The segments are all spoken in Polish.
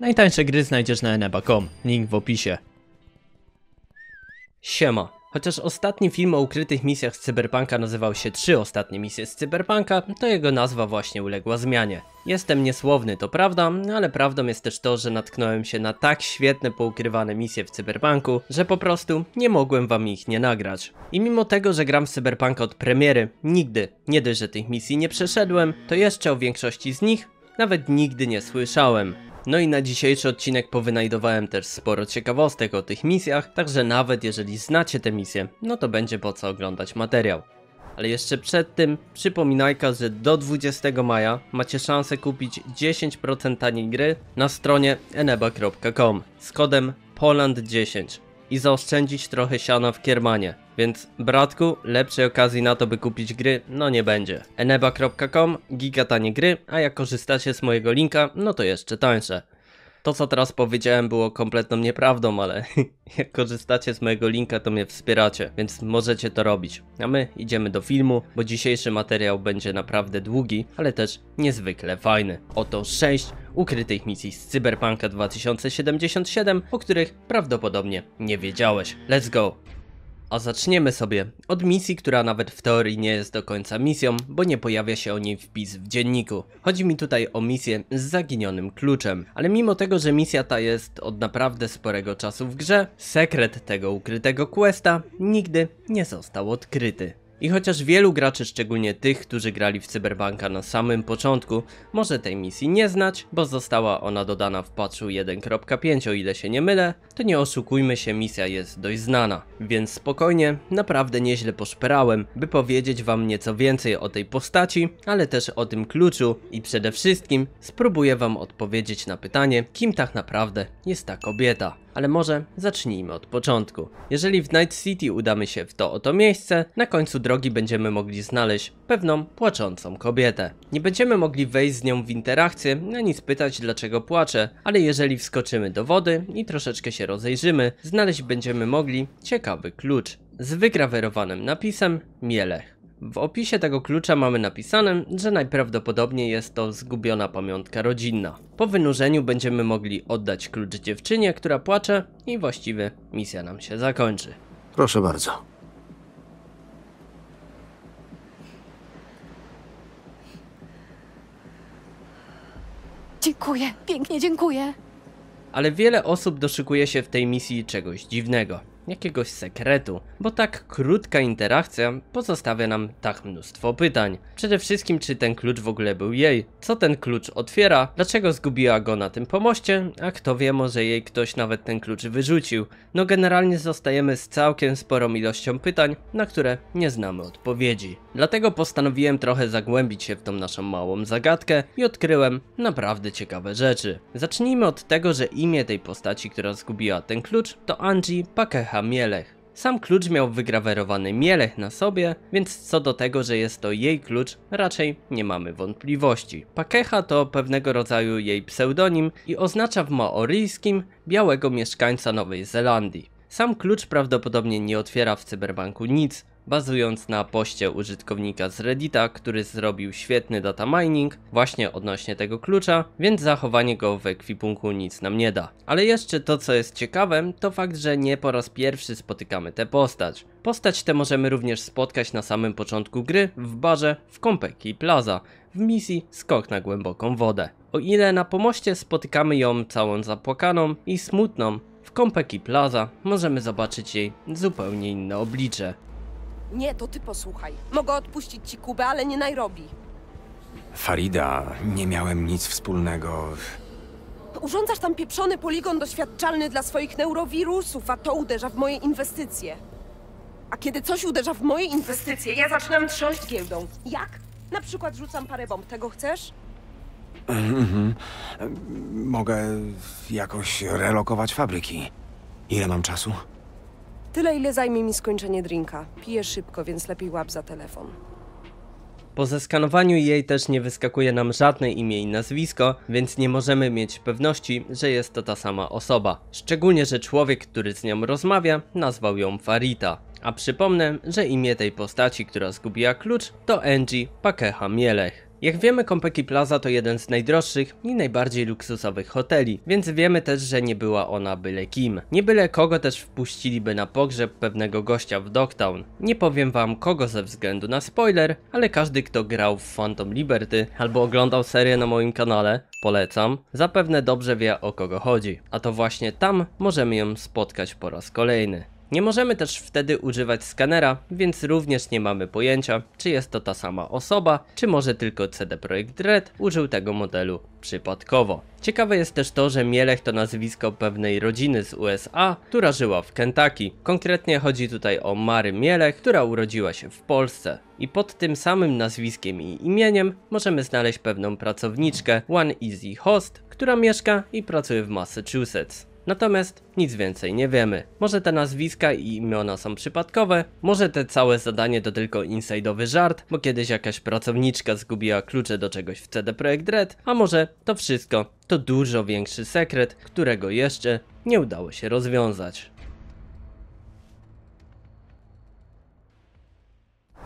Najtańsze gry znajdziesz na eneba.com, link w opisie. Siema. Chociaż ostatni film o ukrytych misjach z Cyberpunka nazywał się Trzy ostatnie misje z Cyberpunka, to jego nazwa właśnie uległa zmianie. Jestem niesłowny, to prawda, ale prawdą jest też to, że natknąłem się na tak świetne poukrywane misje w Cyberpunku, że po prostu nie mogłem wam ich nie nagrać. I mimo tego, że gram w Cyberpunka od premiery, nigdy, nie dość, że tych misji nie przeszedłem, to jeszcze o większości z nich nawet nigdy nie słyszałem. No i na dzisiejszy odcinek powynajdowałem też sporo ciekawostek o tych misjach, także nawet jeżeli znacie te misje, no to będzie po co oglądać materiał. Ale jeszcze przed tym przypominajka, że do 20 maja macie szansę kupić 10% taniej gry na stronie eneba.com z kodem POLAND10 i zaoszczędzić trochę siana w Kiermanie. Więc bratku, lepszej okazji na to by kupić gry, no nie będzie. eneba.com, giga tanie gry, a jak korzystacie z mojego linka, no to jeszcze tańsze. To, co teraz powiedziałem, było kompletną nieprawdą, ale jak korzystacie z mojego linka, to mnie wspieracie, więc możecie to robić. A my idziemy do filmu, bo dzisiejszy materiał będzie naprawdę długi, ale też niezwykle fajny. Oto 6 ukrytych misji z Cyberpunka 2077, o których prawdopodobnie nie wiedziałeś. Let's go! A zaczniemy sobie od misji, która nawet w teorii nie jest do końca misją, bo nie pojawia się o niej wpis w dzienniku. Chodzi mi tutaj o misję z zaginionym kluczem. Ale mimo tego, że misja ta jest od naprawdę sporego czasu w grze, sekret tego ukrytego questa nigdy nie został odkryty. I chociaż wielu graczy, szczególnie tych, którzy grali w Cyberbanka na samym początku, może tej misji nie znać, bo została ona dodana w patchu 1.5 o ile się nie mylę, to nie oszukujmy się, misja jest dość znana. Więc spokojnie, naprawdę nieźle poszperałem, by powiedzieć wam nieco więcej o tej postaci, ale też o tym kluczu i przede wszystkim spróbuję wam odpowiedzieć na pytanie, kim tak naprawdę jest ta kobieta ale może zacznijmy od początku. Jeżeli w Night City udamy się w to oto miejsce, na końcu drogi będziemy mogli znaleźć pewną płaczącą kobietę. Nie będziemy mogli wejść z nią w interakcję, ani spytać dlaczego płacze, ale jeżeli wskoczymy do wody i troszeczkę się rozejrzymy, znaleźć będziemy mogli ciekawy klucz z wygrawerowanym napisem Mielech. W opisie tego klucza mamy napisane, że najprawdopodobniej jest to zgubiona pamiątka rodzinna. Po wynurzeniu będziemy mogli oddać klucz dziewczynie, która płacze i właściwie misja nam się zakończy. Proszę bardzo. Dziękuję, pięknie dziękuję. Ale wiele osób doszykuje się w tej misji czegoś dziwnego jakiegoś sekretu, bo tak krótka interakcja pozostawia nam tak mnóstwo pytań. Przede wszystkim czy ten klucz w ogóle był jej, co ten klucz otwiera, dlaczego zgubiła go na tym pomoście, a kto wie może jej ktoś nawet ten klucz wyrzucił. No generalnie zostajemy z całkiem sporą ilością pytań, na które nie znamy odpowiedzi. Dlatego postanowiłem trochę zagłębić się w tą naszą małą zagadkę i odkryłem naprawdę ciekawe rzeczy. Zacznijmy od tego, że imię tej postaci, która zgubiła ten klucz to Angie Pakeha Mielech. Sam klucz miał wygrawerowany Mielech na sobie, więc co do tego, że jest to jej klucz, raczej nie mamy wątpliwości. Pakecha to pewnego rodzaju jej pseudonim i oznacza w maoryjskim białego mieszkańca Nowej Zelandii. Sam klucz prawdopodobnie nie otwiera w cyberbanku nic, bazując na poście użytkownika z Reddita, który zrobił świetny data mining właśnie odnośnie tego klucza, więc zachowanie go w ekwipunku nic nam nie da. Ale jeszcze to co jest ciekawem, to fakt, że nie po raz pierwszy spotykamy tę postać. Postać tę możemy również spotkać na samym początku gry w barze w Kompeki Plaza w misji Skok na głęboką wodę. O ile na pomoście spotykamy ją całą zapłakaną i smutną, w Kompeki Plaza możemy zobaczyć jej zupełnie inne oblicze. Nie, to ty posłuchaj. Mogę odpuścić ci Kubę, ale nie Nairobi. Farida, nie miałem nic wspólnego. Urządzasz tam pieprzony poligon doświadczalny dla swoich neurowirusów, a to uderza w moje inwestycje. A kiedy coś uderza w moje inwestycje, ja zaczynam trząść giełdą. Jak? Na przykład rzucam parę bomb. Tego chcesz? Mhm. Mogę jakoś relokować fabryki. Ile mam czasu? Tyle, ile zajmie mi skończenie drinka. Piję szybko, więc lepiej łap za telefon. Po zeskanowaniu jej też nie wyskakuje nam żadne imię i nazwisko, więc nie możemy mieć pewności, że jest to ta sama osoba. Szczególnie, że człowiek, który z nią rozmawia, nazwał ją Farita. A przypomnę, że imię tej postaci, która zgubiła klucz, to Angie Pakeha Mielech. Jak wiemy Compeki Plaza to jeden z najdroższych i najbardziej luksusowych hoteli, więc wiemy też, że nie była ona byle kim. Nie byle kogo też wpuściliby na pogrzeb pewnego gościa w Dogtown. Nie powiem wam kogo ze względu na spoiler, ale każdy kto grał w Phantom Liberty albo oglądał serię na moim kanale, polecam, zapewne dobrze wie o kogo chodzi. A to właśnie tam możemy ją spotkać po raz kolejny. Nie możemy też wtedy używać skanera, więc również nie mamy pojęcia, czy jest to ta sama osoba, czy może tylko CD Projekt Red użył tego modelu przypadkowo. Ciekawe jest też to, że Mielech to nazwisko pewnej rodziny z USA, która żyła w Kentucky. Konkretnie chodzi tutaj o Mary Mielech, która urodziła się w Polsce. I pod tym samym nazwiskiem i imieniem możemy znaleźć pewną pracowniczkę One Easy Host, która mieszka i pracuje w Massachusetts. Natomiast nic więcej nie wiemy. Może te nazwiska i imiona są przypadkowe, może te całe zadanie to tylko inside'owy żart, bo kiedyś jakaś pracowniczka zgubiła klucze do czegoś w CD Projekt Red, a może to wszystko to dużo większy sekret, którego jeszcze nie udało się rozwiązać.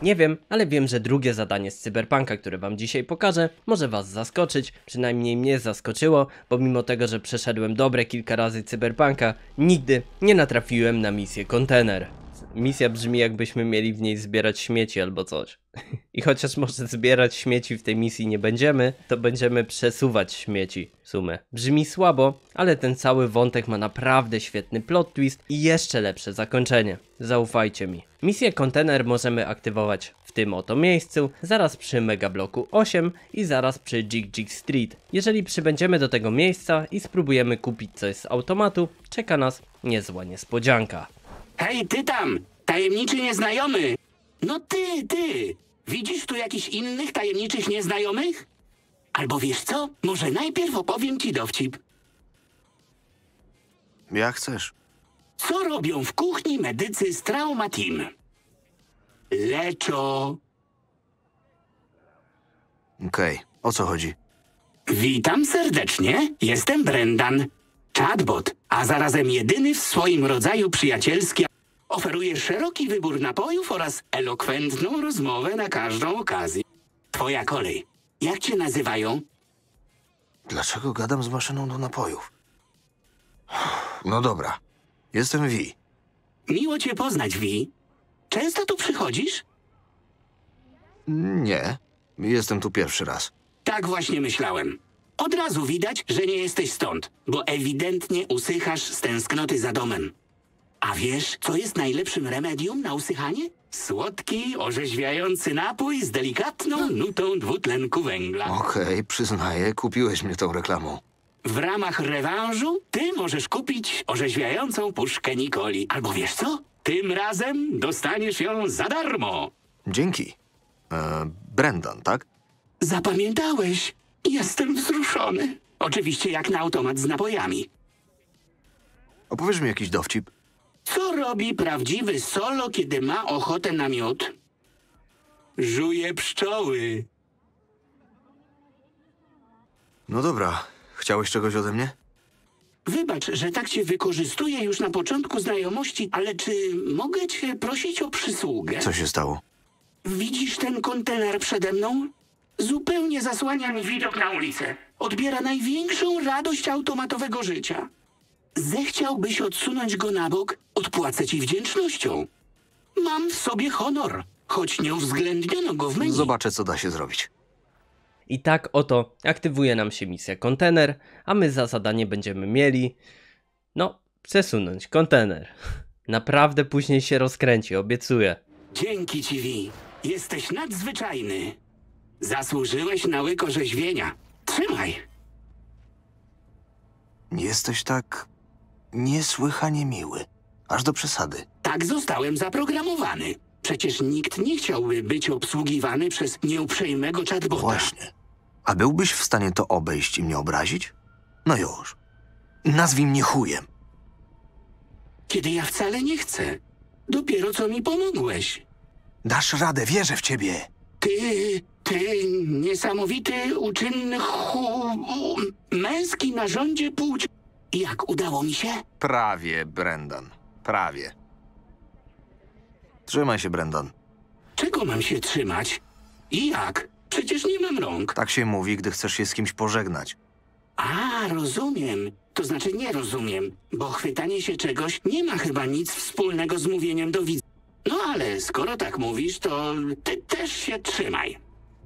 Nie wiem, ale wiem, że drugie zadanie z Cyberpunka, które wam dzisiaj pokażę, może was zaskoczyć, przynajmniej mnie zaskoczyło, bo mimo tego, że przeszedłem dobre kilka razy Cyberpunka, nigdy nie natrafiłem na misję kontener. Misja brzmi jakbyśmy mieli w niej zbierać śmieci albo coś. I chociaż może zbierać śmieci w tej misji nie będziemy, to będziemy przesuwać śmieci w Brzmi słabo, ale ten cały wątek ma naprawdę świetny plot twist i jeszcze lepsze zakończenie. Zaufajcie mi. Misję kontener możemy aktywować w tym oto miejscu, zaraz przy Megabloku 8 i zaraz przy Jig Jig Street. Jeżeli przybędziemy do tego miejsca i spróbujemy kupić coś z automatu, czeka nas niezła niespodzianka. Hej, ty tam! Tajemniczy nieznajomy! No ty, ty! Widzisz tu jakichś innych tajemniczych nieznajomych? Albo wiesz co? Może najpierw opowiem ci dowcip. Jak chcesz. Co robią w kuchni medycy z Trauma Team? Leczo. Okej, o co chodzi? Witam serdecznie, jestem Brendan. Chatbot, a zarazem jedyny w swoim rodzaju przyjacielski Oferuje szeroki wybór napojów oraz elokwentną rozmowę na każdą okazję. Twoja kolej. Jak cię nazywają? Dlaczego gadam z maszyną do napojów? No dobra. Jestem Wi. Miło cię poznać, Wi. Często tu przychodzisz? Nie. Jestem tu pierwszy raz. Tak właśnie myślałem. Od razu widać, że nie jesteś stąd, bo ewidentnie usychasz z tęsknoty za domem. A wiesz, co jest najlepszym remedium na usychanie? Słodki, orzeźwiający napój z delikatną nutą dwutlenku węgla. Okej, przyznaję, kupiłeś mnie tą reklamą. W ramach rewanżu ty możesz kupić orzeźwiającą puszkę Nikoli. Albo wiesz co? Tym razem dostaniesz ją za darmo. Dzięki. E, Brendan, tak? Zapamiętałeś? Jestem wzruszony. Oczywiście jak na automat z napojami. Opowiesz mi jakiś dowcip? Co robi prawdziwy solo, kiedy ma ochotę na miód? Żuje pszczoły. No dobra, chciałeś czegoś ode mnie? Wybacz, że tak cię wykorzystuję już na początku znajomości, ale czy mogę cię prosić o przysługę? Co się stało? Widzisz ten kontener przede mną? Zupełnie zasłania mi widok na ulicę. Odbiera największą radość automatowego życia. Zechciałbyś odsunąć go na bok, odpłacę ci wdzięcznością. Mam w sobie honor, choć nie uwzględniono go w menu. Zobaczę, co da się zrobić. I tak oto aktywuje nam się misja kontener, a my za zadanie będziemy mieli, no, przesunąć kontener. Naprawdę później się rozkręci, obiecuję. Dzięki ci, Vi. Jesteś nadzwyczajny. Zasłużyłeś na łyk orzeźwienia. Trzymaj. Jesteś tak niesłychanie miły, aż do przesady. Tak zostałem zaprogramowany. Przecież nikt nie chciałby być obsługiwany przez nieuprzejmego chatbota. Właśnie. A byłbyś w stanie to obejść i mnie obrazić? No już. Nazwij mnie chujem. Kiedy ja wcale nie chcę. Dopiero co mi pomogłeś. Dasz radę, wierzę w ciebie. Ty, ty niesamowity, uczynny chu... męski narządzie płci jak udało mi się? Prawie, Brendan. Prawie. Trzymaj się, Brendan. Czego mam się trzymać? I jak? Przecież nie mam rąk. Tak się mówi, gdy chcesz się z kimś pożegnać. A, rozumiem. To znaczy nie rozumiem, bo chwytanie się czegoś nie ma chyba nic wspólnego z mówieniem do widza. No ale skoro tak mówisz, to ty też się trzymaj.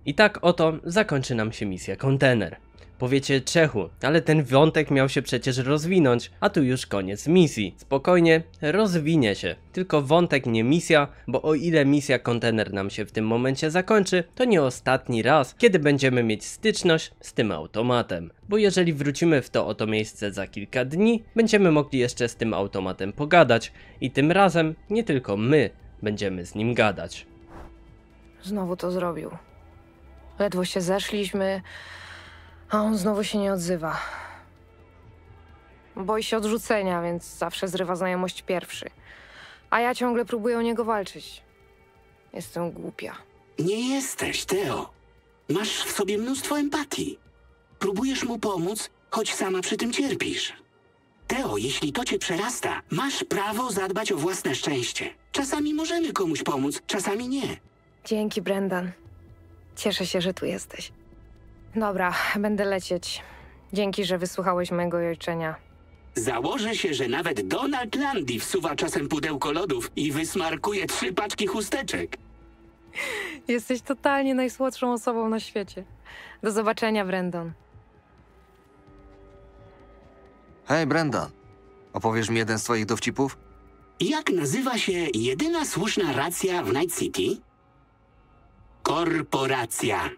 I tak oto zakończy nam się misja kontener powiecie Czechu, ale ten wątek miał się przecież rozwinąć, a tu już koniec misji. Spokojnie, rozwinie się. Tylko wątek nie misja, bo o ile misja kontener nam się w tym momencie zakończy, to nie ostatni raz, kiedy będziemy mieć styczność z tym automatem. Bo jeżeli wrócimy w to oto miejsce za kilka dni, będziemy mogli jeszcze z tym automatem pogadać i tym razem nie tylko my będziemy z nim gadać. Znowu to zrobił. Ledwo się zeszliśmy, a on znowu się nie odzywa. Boi się odrzucenia, więc zawsze zrywa znajomość pierwszy. A ja ciągle próbuję o niego walczyć. Jestem głupia. Nie jesteś, Teo. Masz w sobie mnóstwo empatii. Próbujesz mu pomóc, choć sama przy tym cierpisz. Teo, jeśli to cię przerasta, masz prawo zadbać o własne szczęście. Czasami możemy komuś pomóc, czasami nie. Dzięki, Brendan. Cieszę się, że tu jesteś. Dobra, będę lecieć. Dzięki, że wysłuchałeś mojego jojczenia. Założę się, że nawet Donald Landy wsuwa czasem pudełko lodów i wysmarkuje trzy paczki chusteczek. Jesteś totalnie najsłodszą osobą na świecie. Do zobaczenia, Brandon. Hej, Brandon. Opowiesz mi jeden z twoich dowcipów? Jak nazywa się jedyna słuszna racja w Night City? Korporacja.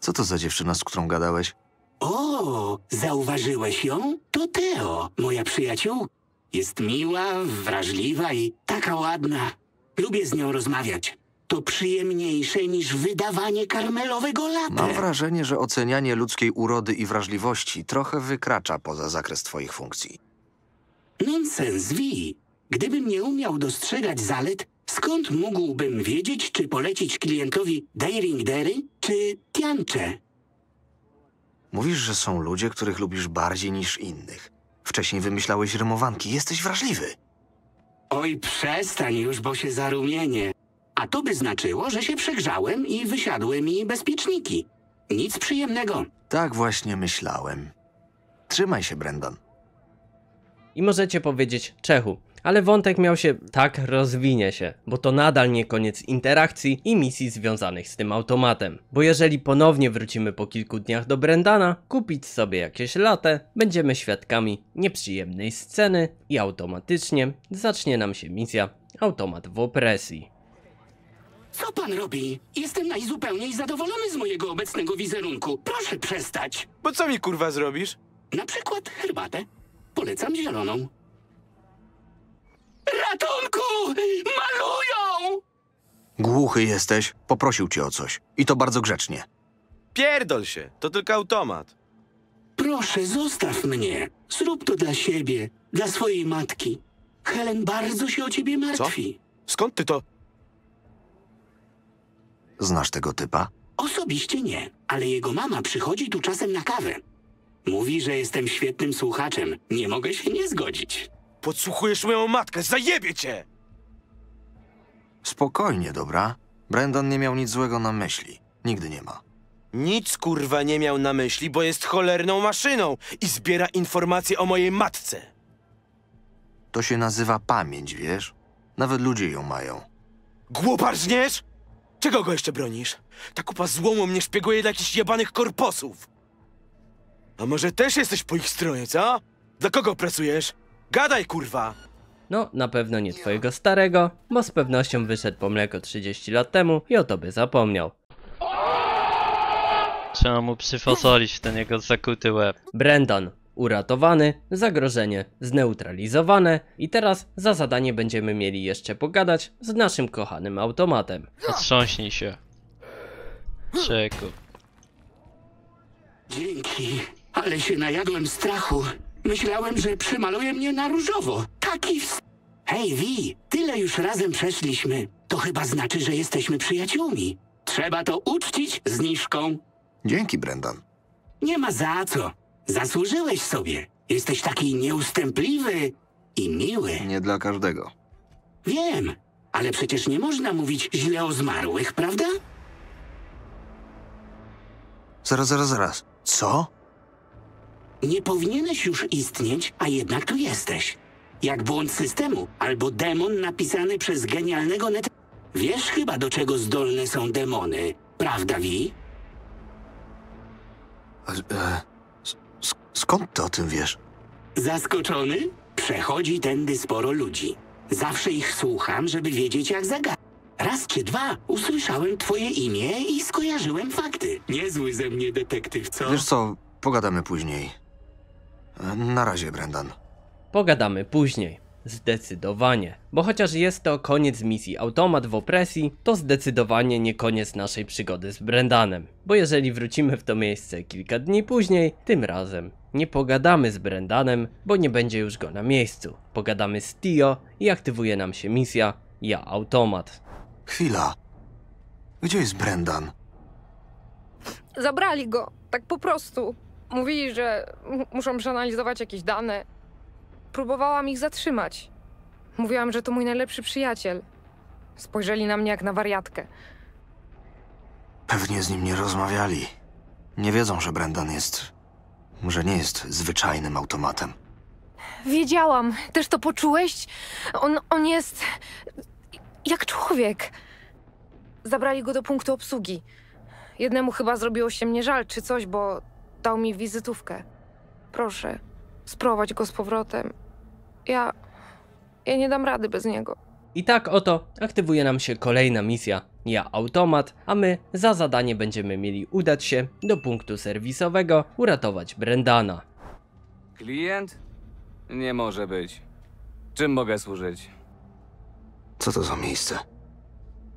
Co to za dziewczyna, z którą gadałeś? O, zauważyłeś ją? To Teo, moja przyjaciół. Jest miła, wrażliwa i taka ładna. Lubię z nią rozmawiać. To przyjemniejsze niż wydawanie karmelowego lata. Mam wrażenie, że ocenianie ludzkiej urody i wrażliwości trochę wykracza poza zakres twoich funkcji. Nonsens, Wi. Gdybym nie umiał dostrzegać zalet, Skąd mógłbym wiedzieć, czy polecić klientowi Daring Derry czy Tiancze? Mówisz, że są ludzie, których lubisz bardziej niż innych. Wcześniej wymyślałeś rymowanki. Jesteś wrażliwy. Oj, przestań już, bo się zarumienię. A to by znaczyło, że się przegrzałem i wysiadły mi bezpieczniki. Nic przyjemnego. Tak właśnie myślałem. Trzymaj się, Brendan. I możecie powiedzieć Czechu. Ale wątek miał się tak rozwinie się, bo to nadal nie koniec interakcji i misji związanych z tym automatem. Bo jeżeli ponownie wrócimy po kilku dniach do Brendana, kupić sobie jakieś latę, będziemy świadkami nieprzyjemnej sceny i automatycznie zacznie nam się misja Automat w opresji. Co pan robi? Jestem najzupełniej zadowolony z mojego obecnego wizerunku. Proszę przestać. Bo co mi kurwa zrobisz? Na przykład herbatę. Polecam zieloną. Ratunku! Malują! Głuchy jesteś, poprosił cię o coś. I to bardzo grzecznie. Pierdol się, to tylko automat. Proszę, zostaw mnie. Zrób to dla siebie, dla swojej matki. Helen bardzo się o ciebie martwi. Co? Skąd ty to... Znasz tego typa? Osobiście nie, ale jego mama przychodzi tu czasem na kawę. Mówi, że jestem świetnym słuchaczem. Nie mogę się nie zgodzić. Podsłuchujesz moją matkę, zajebie cię! Spokojnie, dobra? Brandon nie miał nic złego na myśli. Nigdy nie ma. Nic kurwa nie miał na myśli, bo jest cholerną maszyną i zbiera informacje o mojej matce. To się nazywa pamięć, wiesz? Nawet ludzie ją mają. Głoparzniesz? Czego go jeszcze bronisz? Ta kupa złomu mnie szpieguje dla jakichś jebanych korposów. A może też jesteś po ich stronie, co? Dla kogo pracujesz? Gadaj, kurwa! No, na pewno nie twojego starego, bo z pewnością wyszedł po mleko 30 lat temu i o tobie zapomniał. Trzeba mu przyfosolić w ten jego zakuty łeb. Brandon, uratowany, zagrożenie zneutralizowane i teraz za zadanie będziemy mieli jeszcze pogadać z naszym kochanym automatem. Otrząśnij się. Czeku. Dzięki, ale się najadłem strachu. Myślałem, że przymaluje mnie na różowo. Taki ws... Hej, Wi, tyle już razem przeszliśmy. To chyba znaczy, że jesteśmy przyjaciółmi. Trzeba to uczcić zniżką. Dzięki, Brendan. Nie ma za co. Zasłużyłeś sobie. Jesteś taki nieustępliwy i miły. Nie dla każdego. Wiem, ale przecież nie można mówić źle o zmarłych, prawda? Zaraz, zaraz, zaraz. Co? Nie powinieneś już istnieć, a jednak tu jesteś. Jak błąd systemu, albo demon napisany przez genialnego net... Wiesz chyba, do czego zdolne są demony, prawda, Vi? e, skąd ty o tym wiesz? Zaskoczony? Przechodzi tędy sporo ludzi. Zawsze ich słucham, żeby wiedzieć, jak zagadać. Raz czy dwa usłyszałem twoje imię i skojarzyłem fakty. Niezły ze mnie detektyw, co? Wiesz co, pogadamy później. Na razie, Brendan. Pogadamy później. Zdecydowanie. Bo chociaż jest to koniec misji Automat w opresji, to zdecydowanie nie koniec naszej przygody z Brendanem. Bo jeżeli wrócimy w to miejsce kilka dni później, tym razem nie pogadamy z Brendanem, bo nie będzie już go na miejscu. Pogadamy z Tio i aktywuje nam się misja Ja Automat. Chwila. Gdzie jest Brendan? Zabrali go, tak po prostu. Mówili, że muszą przeanalizować jakieś dane. Próbowałam ich zatrzymać. Mówiłam, że to mój najlepszy przyjaciel. Spojrzeli na mnie jak na wariatkę. Pewnie z nim nie rozmawiali. Nie wiedzą, że Brendan jest. że nie jest zwyczajnym automatem. Wiedziałam. Też to poczułeś? On, on jest. jak człowiek. Zabrali go do punktu obsługi. Jednemu chyba zrobiło się mnie żal czy coś, bo Dał mi wizytówkę. Proszę, sprowadź go z powrotem. Ja. Ja nie dam rady bez niego. I tak oto aktywuje nam się kolejna misja. Ja automat, a my za zadanie będziemy mieli udać się do punktu serwisowego, uratować Brendana. Klient? Nie może być. Czym mogę służyć? Co to za miejsce?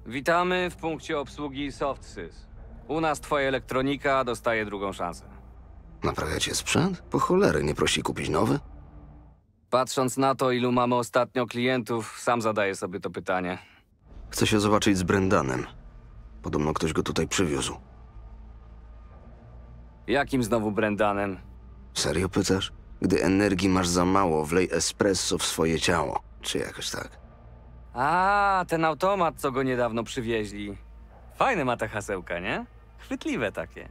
Witamy w punkcie obsługi SoftSys. U nas twoja elektronika dostaje drugą szansę. Naprawiacie sprzęt? Po cholery nie prosi kupić nowy? Patrząc na to, ilu mamy ostatnio klientów, sam zadaję sobie to pytanie. Chcę się zobaczyć z Brendanem. Podobno ktoś go tutaj przywiózł. Jakim znowu Brendanem? Serio pytasz? Gdy energii masz za mało, wlej espresso w swoje ciało. Czy jakoś tak? A, ten automat, co go niedawno przywieźli. Fajne ma te hasełka, nie? Chwytliwe takie.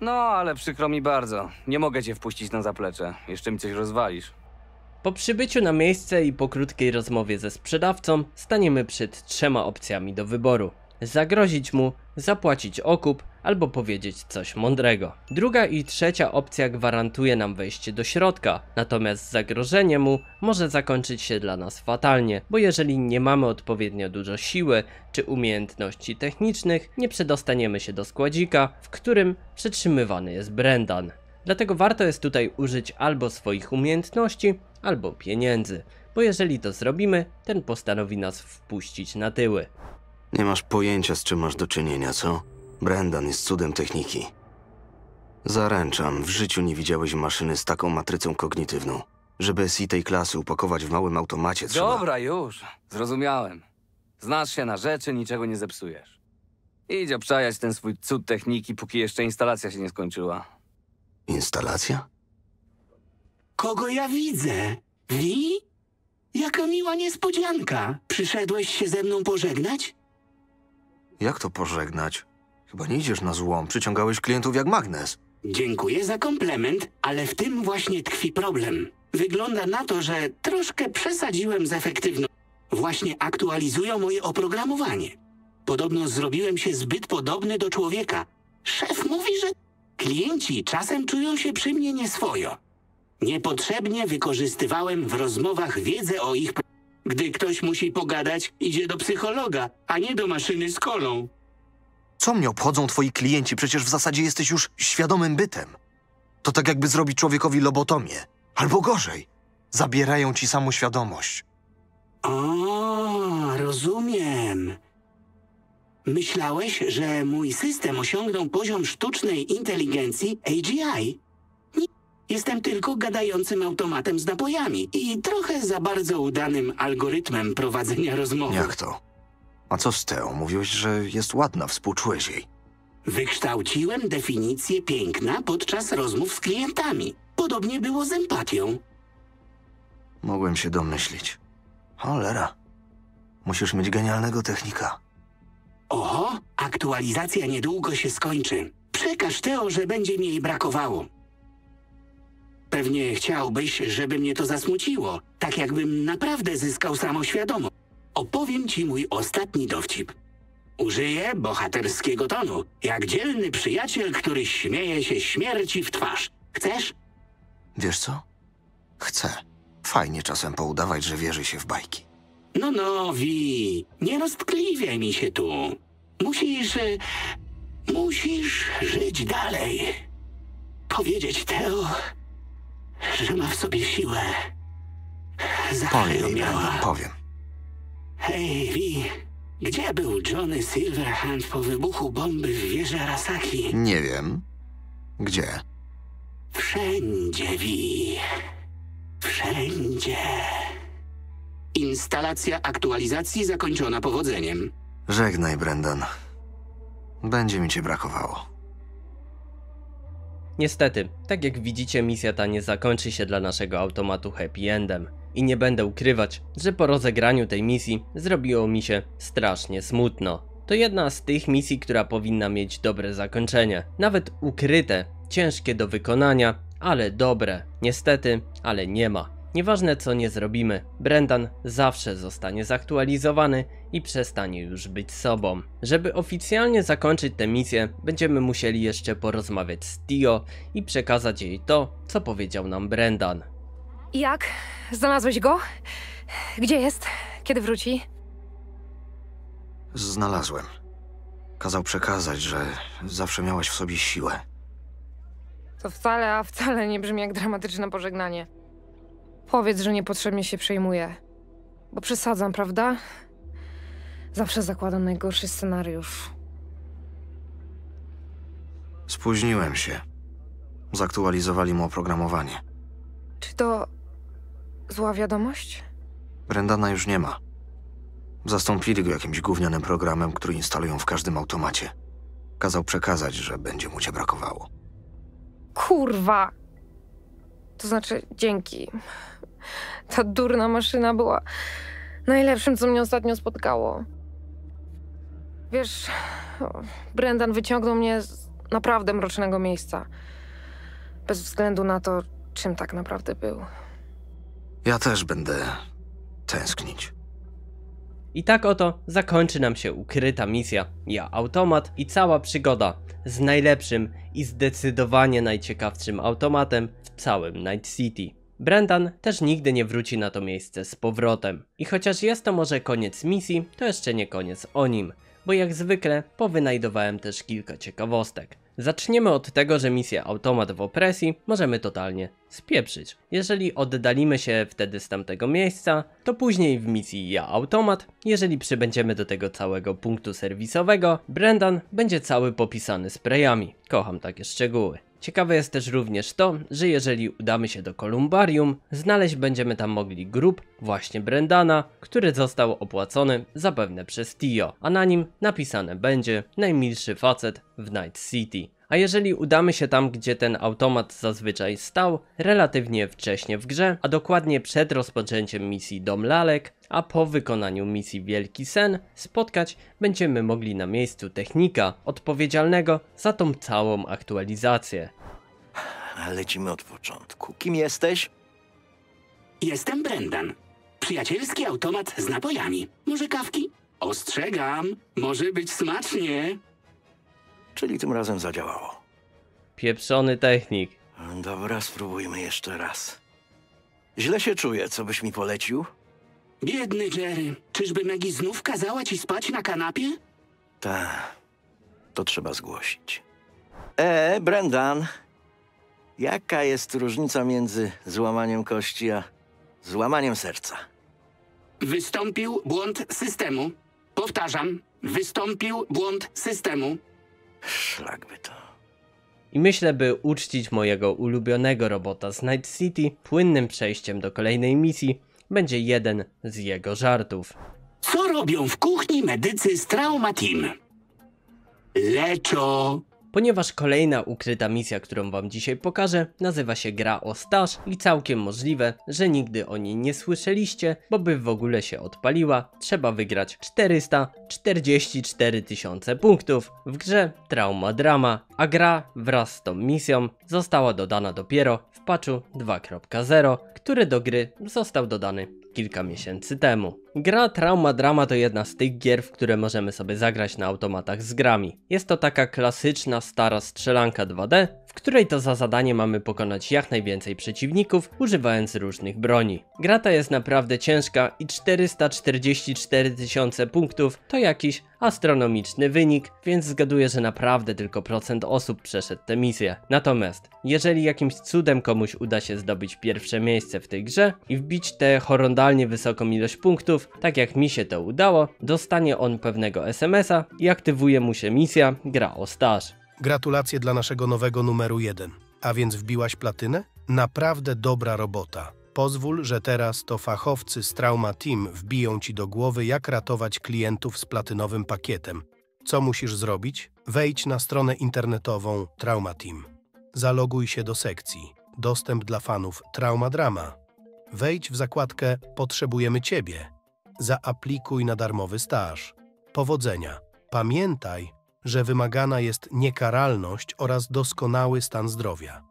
No, ale przykro mi bardzo. Nie mogę cię wpuścić na zaplecze. Jeszcze mi coś rozwalisz. Po przybyciu na miejsce i po krótkiej rozmowie ze sprzedawcą staniemy przed trzema opcjami do wyboru zagrozić mu, zapłacić okup albo powiedzieć coś mądrego. Druga i trzecia opcja gwarantuje nam wejście do środka, natomiast zagrożenie mu może zakończyć się dla nas fatalnie, bo jeżeli nie mamy odpowiednio dużo siły czy umiejętności technicznych, nie przedostaniemy się do składzika, w którym przetrzymywany jest Brendan. Dlatego warto jest tutaj użyć albo swoich umiejętności, albo pieniędzy, bo jeżeli to zrobimy, ten postanowi nas wpuścić na tyły. Nie masz pojęcia, z czym masz do czynienia, co? Brendan jest cudem techniki. Zaręczam, w życiu nie widziałeś maszyny z taką matrycą kognitywną. Żeby SI tej klasy upakować w małym automacie trzeba... Dobra, już. Zrozumiałem. Znasz się na rzeczy, niczego nie zepsujesz. Idź obczajać ten swój cud techniki, póki jeszcze instalacja się nie skończyła. Instalacja? Kogo ja widzę? Wi? Jaka miła niespodzianka. Przyszedłeś się ze mną pożegnać? Jak to pożegnać? Chyba nie idziesz na złom, przyciągałeś klientów jak magnes. Dziękuję za komplement, ale w tym właśnie tkwi problem. Wygląda na to, że troszkę przesadziłem z efektywnością. Właśnie aktualizują moje oprogramowanie. Podobno zrobiłem się zbyt podobny do człowieka. Szef mówi, że klienci czasem czują się przy mnie nieswojo. Niepotrzebnie wykorzystywałem w rozmowach wiedzę o ich... Gdy ktoś musi pogadać, idzie do psychologa, a nie do maszyny z kolą. Co mnie obchodzą twoi klienci? Przecież w zasadzie jesteś już świadomym bytem. To tak jakby zrobić człowiekowi lobotomię. Albo gorzej. Zabierają ci samą świadomość. O, rozumiem. Myślałeś, że mój system osiągnął poziom sztucznej inteligencji AGI? Jestem tylko gadającym automatem z napojami i trochę za bardzo udanym algorytmem prowadzenia rozmowy. Jak to? A co z Teo? Mówiłeś, że jest ładna, współczułeś jej. Wykształciłem definicję piękna podczas rozmów z klientami. Podobnie było z empatią. Mogłem się domyślić. Cholera. Musisz mieć genialnego technika. Oho, aktualizacja niedługo się skończy. Przekaż Teo, że będzie mi jej brakowało. Pewnie chciałbyś, żeby mnie to zasmuciło, tak jakbym naprawdę zyskał samoświadomość. Opowiem ci mój ostatni dowcip. Użyję bohaterskiego tonu, jak dzielny przyjaciel, który śmieje się śmierci w twarz. Chcesz? Wiesz co? Chcę. Fajnie czasem poudawać, że wierzy się w bajki. No, no, Wi, nie roztkliwiaj mi się tu. Musisz... E, musisz żyć dalej. Powiedzieć Teo, że ma w sobie siłę. Powiem powiem. Hej, Vi, gdzie był Johnny Silverhand po wybuchu bomby w wieży Arasaki? Nie wiem. Gdzie? Wszędzie, Vi. Wszędzie. Instalacja aktualizacji zakończona powodzeniem. Żegnaj, Brandon. Będzie mi cię brakowało. Niestety, tak jak widzicie misja ta nie zakończy się dla naszego automatu happy endem. I nie będę ukrywać, że po rozegraniu tej misji zrobiło mi się strasznie smutno. To jedna z tych misji, która powinna mieć dobre zakończenie. Nawet ukryte, ciężkie do wykonania, ale dobre. Niestety, ale nie ma. Nieważne co nie zrobimy, Brendan zawsze zostanie zaktualizowany i przestanie już być sobą. Żeby oficjalnie zakończyć tę misję, będziemy musieli jeszcze porozmawiać z Tio i przekazać jej to, co powiedział nam Brendan. Jak? Znalazłeś go? Gdzie jest? Kiedy wróci? Znalazłem. Kazał przekazać, że zawsze miałaś w sobie siłę. To wcale, a wcale nie brzmi jak dramatyczne pożegnanie. Powiedz, że niepotrzebnie się przejmuję. Bo przesadzam, prawda? Zawsze zakładam najgorszy scenariusz. Spóźniłem się. Zaktualizowali mu oprogramowanie. Czy to zła wiadomość? Brendana już nie ma. Zastąpili go jakimś gównianym programem, który instalują w każdym automacie. Kazał przekazać, że będzie mu cię brakowało. Kurwa! To znaczy, dzięki. Ta durna maszyna była najlepszym, co mnie ostatnio spotkało. Wiesz, Brendan wyciągnął mnie z naprawdę mrocznego miejsca. Bez względu na to, czym tak naprawdę był. Ja też będę tęsknić. I tak oto zakończy nam się ukryta misja Ja Automat i cała przygoda z najlepszym i zdecydowanie najciekawszym automatem w całym Night City. Brendan też nigdy nie wróci na to miejsce z powrotem. I chociaż jest to może koniec misji, to jeszcze nie koniec o nim, bo jak zwykle powynajdowałem też kilka ciekawostek. Zaczniemy od tego, że misję Automat w opresji możemy totalnie spieprzyć. Jeżeli oddalimy się wtedy z tamtego miejsca, to później w misji Ja Automat, jeżeli przybędziemy do tego całego punktu serwisowego, Brendan będzie cały popisany sprayami. Kocham takie szczegóły. Ciekawe jest też również to, że jeżeli udamy się do Kolumbarium, znaleźć będziemy tam mogli grób właśnie Brendana, który został opłacony zapewne przez Tio, a na nim napisane będzie najmilszy facet w Night City. A jeżeli udamy się tam, gdzie ten automat zazwyczaj stał, relatywnie wcześnie w grze, a dokładnie przed rozpoczęciem misji Dom Lalek, a po wykonaniu misji Wielki Sen, spotkać będziemy mogli na miejscu technika odpowiedzialnego za tą całą aktualizację. Lecimy od początku. Kim jesteś? Jestem Brendan. Przyjacielski automat z napojami. Może kawki? Ostrzegam, może być smacznie. Czyli tym razem zadziałało. Pieprzony technik. Dobra, spróbujmy jeszcze raz. Źle się czuję, co byś mi polecił? Biedny Jerry, czyżby Megi znów kazała ci spać na kanapie? Ta, to trzeba zgłosić. E, Brendan, jaka jest różnica między złamaniem kości a złamaniem serca? Wystąpił błąd systemu. Powtarzam, wystąpił błąd systemu. Szlak by to. I myślę, by uczcić mojego ulubionego robota z Night City płynnym przejściem do kolejnej misji, będzie jeden z jego żartów. Co robią w kuchni medycy z Trauma Team? Leczą ponieważ kolejna ukryta misja, którą wam dzisiaj pokażę, nazywa się Gra o Staż i całkiem możliwe, że nigdy o niej nie słyszeliście, bo by w ogóle się odpaliła, trzeba wygrać 444 tysiące punktów w grze Trauma Drama, a gra wraz z tą misją została dodana dopiero patchu 2.0, który do gry został dodany kilka miesięcy temu. Gra Trauma Drama to jedna z tych gier, w które możemy sobie zagrać na automatach z grami. Jest to taka klasyczna stara strzelanka 2D, w której to za zadanie mamy pokonać jak najwięcej przeciwników, używając różnych broni. Gra ta jest naprawdę ciężka i 444 tysiące punktów to jakiś astronomiczny wynik, więc zgaduję, że naprawdę tylko procent osób przeszedł tę misję. Natomiast, jeżeli jakimś cudem komuś uda się zdobyć pierwsze miejsce w tej grze i wbić tę horrendalnie wysoką ilość punktów, tak jak mi się to udało, dostanie on pewnego SMS-a i aktywuje mu się misja Gra o Staż. Gratulacje dla naszego nowego numeru 1. A więc wbiłaś platynę? Naprawdę dobra robota. Pozwól, że teraz to fachowcy z Trauma Team wbiją ci do głowy, jak ratować klientów z platynowym pakietem. Co musisz zrobić? Wejdź na stronę internetową Trauma Team. Zaloguj się do sekcji Dostęp dla fanów Trauma Drama. Wejdź w zakładkę Potrzebujemy Ciebie. Zaaplikuj na darmowy staż. Powodzenia. Pamiętaj, że wymagana jest niekaralność oraz doskonały stan zdrowia.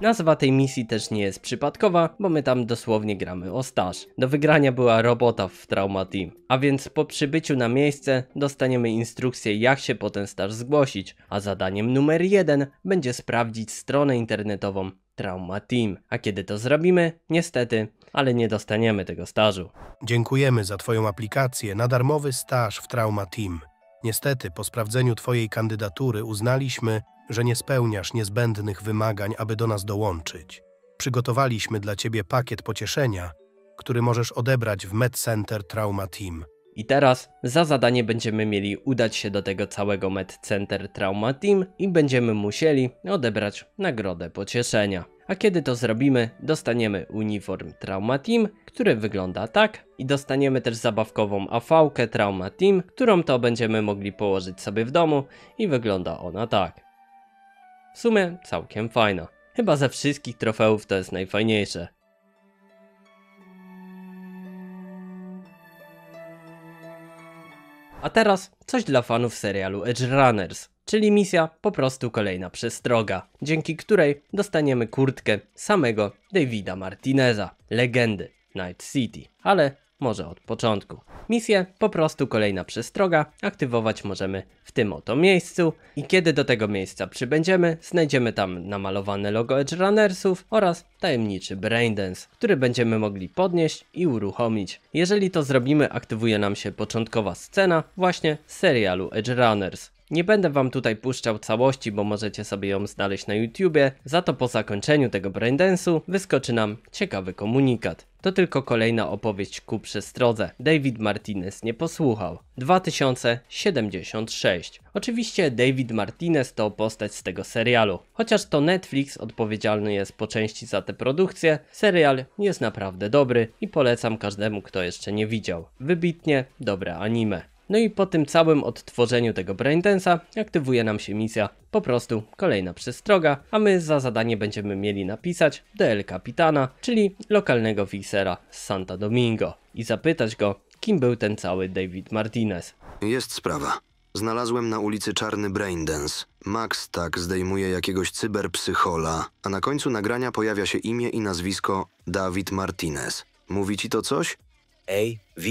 Nazwa tej misji też nie jest przypadkowa, bo my tam dosłownie gramy o staż. Do wygrania była robota w Trauma Team, a więc po przybyciu na miejsce dostaniemy instrukcję jak się po ten staż zgłosić, a zadaniem numer jeden będzie sprawdzić stronę internetową Trauma Team. A kiedy to zrobimy, niestety, ale nie dostaniemy tego stażu. Dziękujemy za Twoją aplikację na darmowy staż w Trauma Team. Niestety, po sprawdzeniu Twojej kandydatury uznaliśmy, że nie spełniasz niezbędnych wymagań, aby do nas dołączyć. Przygotowaliśmy dla Ciebie pakiet pocieszenia, który możesz odebrać w Med Center Trauma Team. I teraz za zadanie będziemy mieli udać się do tego całego Med Center Trauma Team i będziemy musieli odebrać nagrodę pocieszenia a kiedy to zrobimy, dostaniemy uniform Trauma Team, który wygląda tak i dostaniemy też zabawkową av Trauma Team, którą to będziemy mogli położyć sobie w domu i wygląda ona tak. W sumie całkiem fajna. Chyba ze wszystkich trofeów to jest najfajniejsze. A teraz coś dla fanów serialu Edge Runners czyli misja po prostu kolejna przestroga, dzięki której dostaniemy kurtkę samego Davida Martineza, legendy Night City, ale może od początku. Misję po prostu kolejna przestroga aktywować możemy w tym oto miejscu i kiedy do tego miejsca przybędziemy, znajdziemy tam namalowane logo Edge Runnersów oraz tajemniczy Braindance, który będziemy mogli podnieść i uruchomić. Jeżeli to zrobimy, aktywuje nam się początkowa scena właśnie z serialu Edge Runners, nie będę wam tutaj puszczał całości, bo możecie sobie ją znaleźć na YouTubie, za to po zakończeniu tego braindance'u wyskoczy nam ciekawy komunikat. To tylko kolejna opowieść ku przestrodze. David Martinez nie posłuchał. 2076. Oczywiście David Martinez to postać z tego serialu. Chociaż to Netflix odpowiedzialny jest po części za tę produkcję, serial jest naprawdę dobry i polecam każdemu, kto jeszcze nie widział. Wybitnie dobre anime. No i po tym całym odtworzeniu tego Braindance'a aktywuje nam się misja, po prostu kolejna przestroga, a my za zadanie będziemy mieli napisać do El Capitana, czyli lokalnego fixera z Santa Domingo i zapytać go, kim był ten cały David Martinez. Jest sprawa. Znalazłem na ulicy czarny Braindance. Max tak zdejmuje jakiegoś cyberpsychola, a na końcu nagrania pojawia się imię i nazwisko Dawid Martinez. Mówi ci to coś? A, V,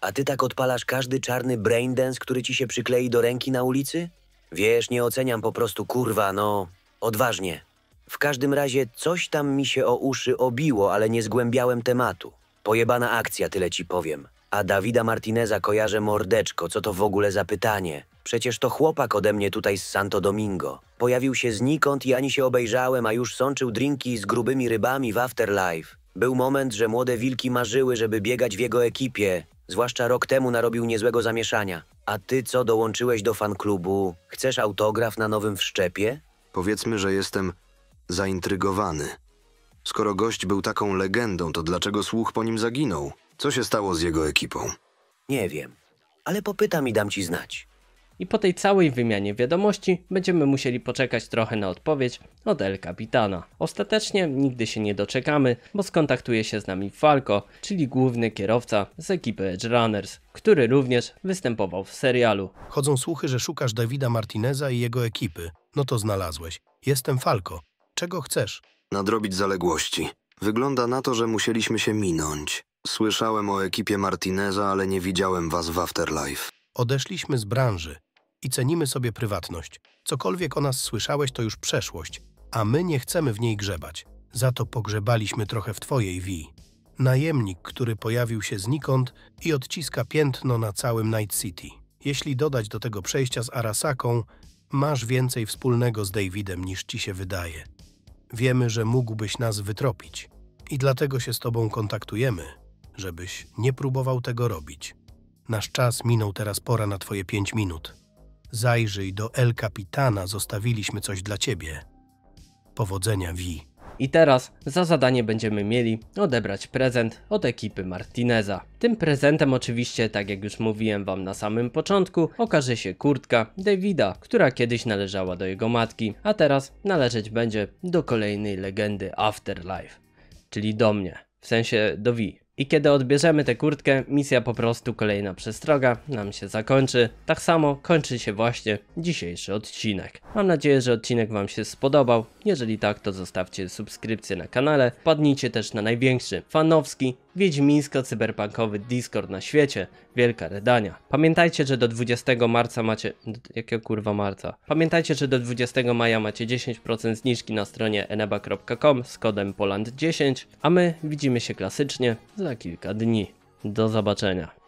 a ty tak odpalasz każdy czarny braindance, który ci się przyklei do ręki na ulicy? Wiesz, nie oceniam po prostu kurwa, no, odważnie. W każdym razie coś tam mi się o uszy obiło, ale nie zgłębiałem tematu. Pojebana akcja, tyle ci powiem. A Dawida Martineza kojarzę mordeczko, co to w ogóle za pytanie? Przecież to chłopak ode mnie tutaj z Santo Domingo. Pojawił się znikąd i ani się obejrzałem, a już sączył drinki z grubymi rybami w Afterlife. Był moment, że młode wilki marzyły, żeby biegać w jego ekipie, Zwłaszcza rok temu narobił niezłego zamieszania. A ty co, dołączyłeś do fanklubu? Chcesz autograf na nowym wszczepie? Powiedzmy, że jestem zaintrygowany. Skoro gość był taką legendą, to dlaczego słuch po nim zaginął? Co się stało z jego ekipą? Nie wiem, ale popytam i dam ci znać i po tej całej wymianie wiadomości będziemy musieli poczekać trochę na odpowiedź od El Capitana. Ostatecznie nigdy się nie doczekamy, bo skontaktuje się z nami Falco, czyli główny kierowca z ekipy Edge Runners, który również występował w serialu. Chodzą słuchy, że szukasz Davida Martineza i jego ekipy. No to znalazłeś. Jestem Falco. Czego chcesz? Nadrobić zaległości. Wygląda na to, że musieliśmy się minąć. Słyszałem o ekipie Martineza, ale nie widziałem was w Afterlife. Odeszliśmy z branży i cenimy sobie prywatność. Cokolwiek o nas słyszałeś, to już przeszłość, a my nie chcemy w niej grzebać. Za to pogrzebaliśmy trochę w twojej wi. Najemnik, który pojawił się znikąd i odciska piętno na całym Night City. Jeśli dodać do tego przejścia z Arasaką, masz więcej wspólnego z Davidem niż ci się wydaje. Wiemy, że mógłbyś nas wytropić i dlatego się z tobą kontaktujemy, żebyś nie próbował tego robić. Nasz czas minął teraz pora na twoje pięć minut. Zajrzyj do El Capitana, zostawiliśmy coś dla ciebie. Powodzenia, Vi. I teraz za zadanie będziemy mieli odebrać prezent od ekipy Martineza. Tym prezentem oczywiście, tak jak już mówiłem wam na samym początku, okaże się kurtka Davida, która kiedyś należała do jego matki, a teraz należeć będzie do kolejnej legendy Afterlife, czyli do mnie, w sensie do Wi. I kiedy odbierzemy tę kurtkę, misja po prostu kolejna przestroga nam się zakończy. Tak samo kończy się właśnie dzisiejszy odcinek. Mam nadzieję, że odcinek Wam się spodobał. Jeżeli tak, to zostawcie subskrypcję na kanale. Wpadnijcie też na największy fanowski Wiedźmińsko-cyberpunkowy Discord na świecie. Wielka redania. Pamiętajcie, że do 20 marca macie... Jakiego kurwa marca? Pamiętajcie, że do 20 maja macie 10% zniżki na stronie eneba.com z kodem POLAND10, a my widzimy się klasycznie za kilka dni. Do zobaczenia.